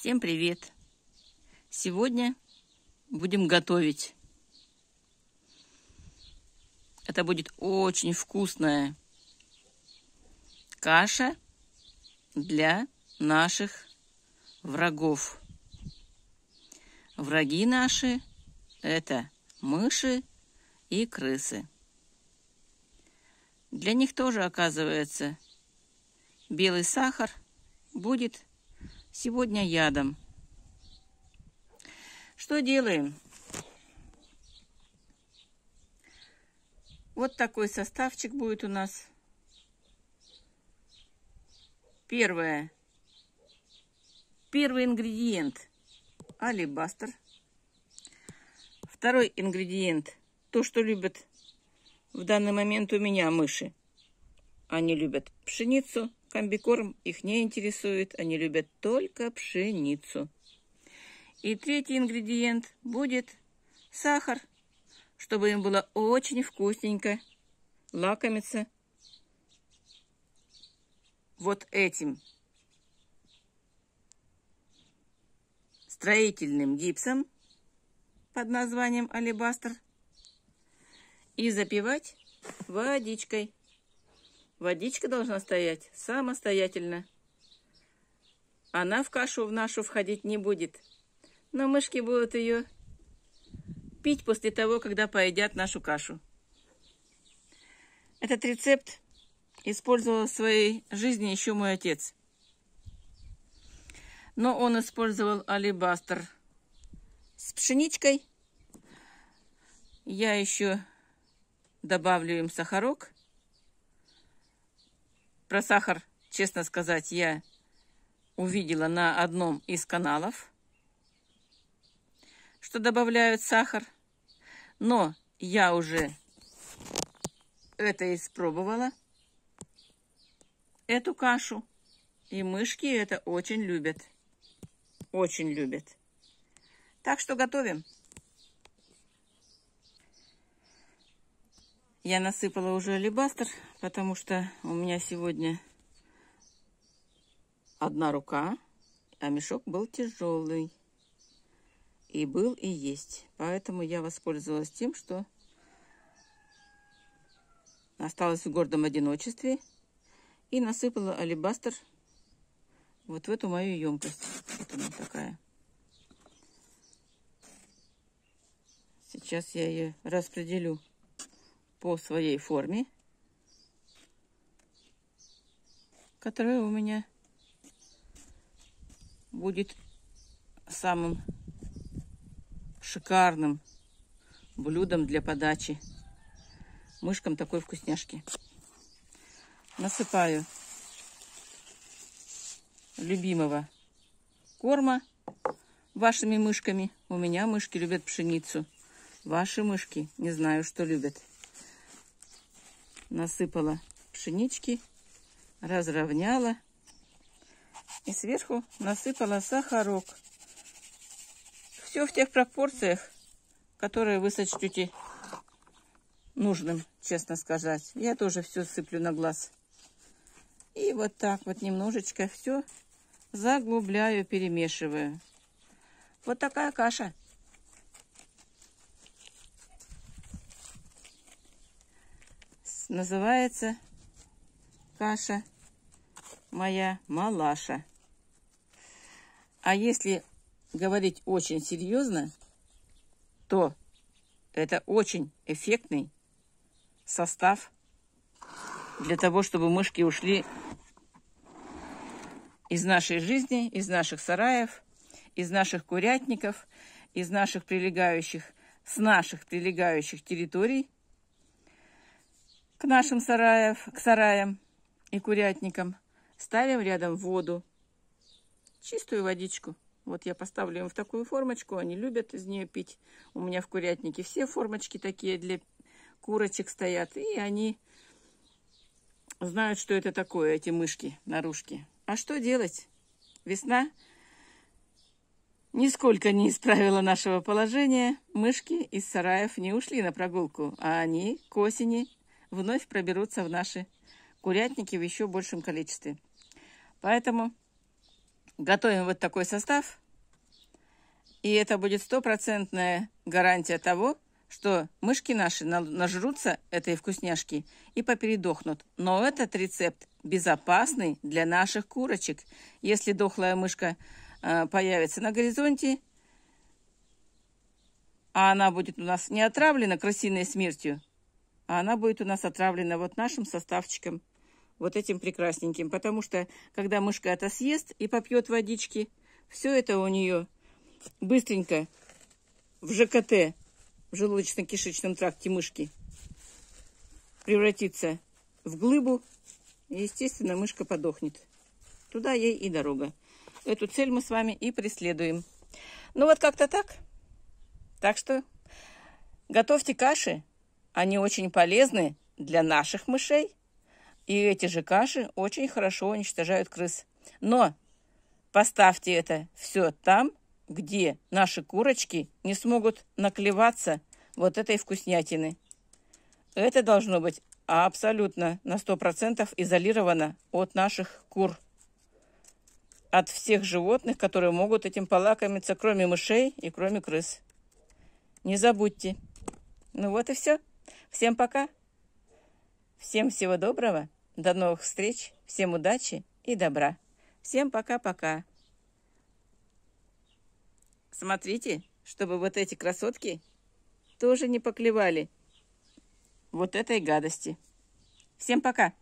Всем привет! Сегодня будем готовить. Это будет очень вкусная каша для наших врагов. Враги наши – это мыши и крысы. Для них тоже, оказывается, белый сахар будет Сегодня ядом. Что делаем? Вот такой составчик будет у нас. Первое. Первый ингредиент – алибастер. Второй ингредиент – то, что любят в данный момент у меня мыши. Они любят пшеницу, Комбикорм их не интересует, они любят только пшеницу. И третий ингредиент будет сахар, чтобы им было очень вкусненько лакомиться вот этим строительным гипсом под названием алебастр и запивать водичкой. Водичка должна стоять самостоятельно. Она в кашу в нашу входить не будет. Но мышки будут ее пить после того, когда поедят нашу кашу. Этот рецепт использовал в своей жизни еще мой отец. Но он использовал алибастер с пшеничкой. Я еще добавлю им сахарок – про сахар, честно сказать, я увидела на одном из каналов, что добавляют сахар. Но я уже это испробовала, эту кашу. И мышки это очень любят. Очень любят. Так что готовим. Я насыпала уже алебастер, потому что у меня сегодня одна рука, а мешок был тяжелый. И был, и есть. Поэтому я воспользовалась тем, что осталась в гордом одиночестве и насыпала алебастер вот в эту мою емкость. Вот она такая. Сейчас я ее распределю по своей форме, которая у меня будет самым шикарным блюдом для подачи мышкам такой вкусняшки. Насыпаю любимого корма вашими мышками. У меня мышки любят пшеницу. Ваши мышки, не знаю, что любят насыпала пшенички, разровняла и сверху насыпала сахарок. Все в тех пропорциях, которые вы сочтете нужным, честно сказать. Я тоже все сыплю на глаз. И вот так вот немножечко все заглубляю, перемешиваю. Вот такая каша. называется каша моя малаша. А если говорить очень серьезно, то это очень эффектный состав для того, чтобы мышки ушли из нашей жизни, из наших сараев, из наших курятников, из наших прилегающих, с наших прилегающих территорий – нашим сараев, к сараям и курятникам ставим рядом воду, чистую водичку. Вот я поставлю им в такую формочку, они любят из нее пить. У меня в курятнике все формочки такие для курочек стоят, и они знают, что это такое, эти мышки, наружки. А что делать? Весна нисколько не исправила нашего положения. Мышки из сараев не ушли на прогулку, а они к осени вновь проберутся в наши курятники в еще большем количестве. Поэтому готовим вот такой состав, и это будет стопроцентная гарантия того, что мышки наши нажрутся этой вкусняшки и попередохнут. Но этот рецепт безопасный для наших курочек. Если дохлая мышка э, появится на горизонте, а она будет у нас не отравлена крысиной смертью, а она будет у нас отравлена вот нашим составчиком, вот этим прекрасненьким. Потому что, когда мышка это съест и попьет водички, все это у нее быстренько в ЖКТ, в желудочно-кишечном тракте мышки, превратится в глыбу, и, естественно, мышка подохнет. Туда ей и дорога. Эту цель мы с вами и преследуем. Ну вот как-то так. Так что готовьте каши, они очень полезны для наших мышей. И эти же каши очень хорошо уничтожают крыс. Но поставьте это все там, где наши курочки не смогут наклеваться вот этой вкуснятины. Это должно быть абсолютно на 100% изолировано от наших кур. От всех животных, которые могут этим полакомиться, кроме мышей и кроме крыс. Не забудьте. Ну вот и все. Всем пока. Всем всего доброго. До новых встреч. Всем удачи и добра. Всем пока-пока. Смотрите, чтобы вот эти красотки тоже не поклевали вот этой гадости. Всем пока!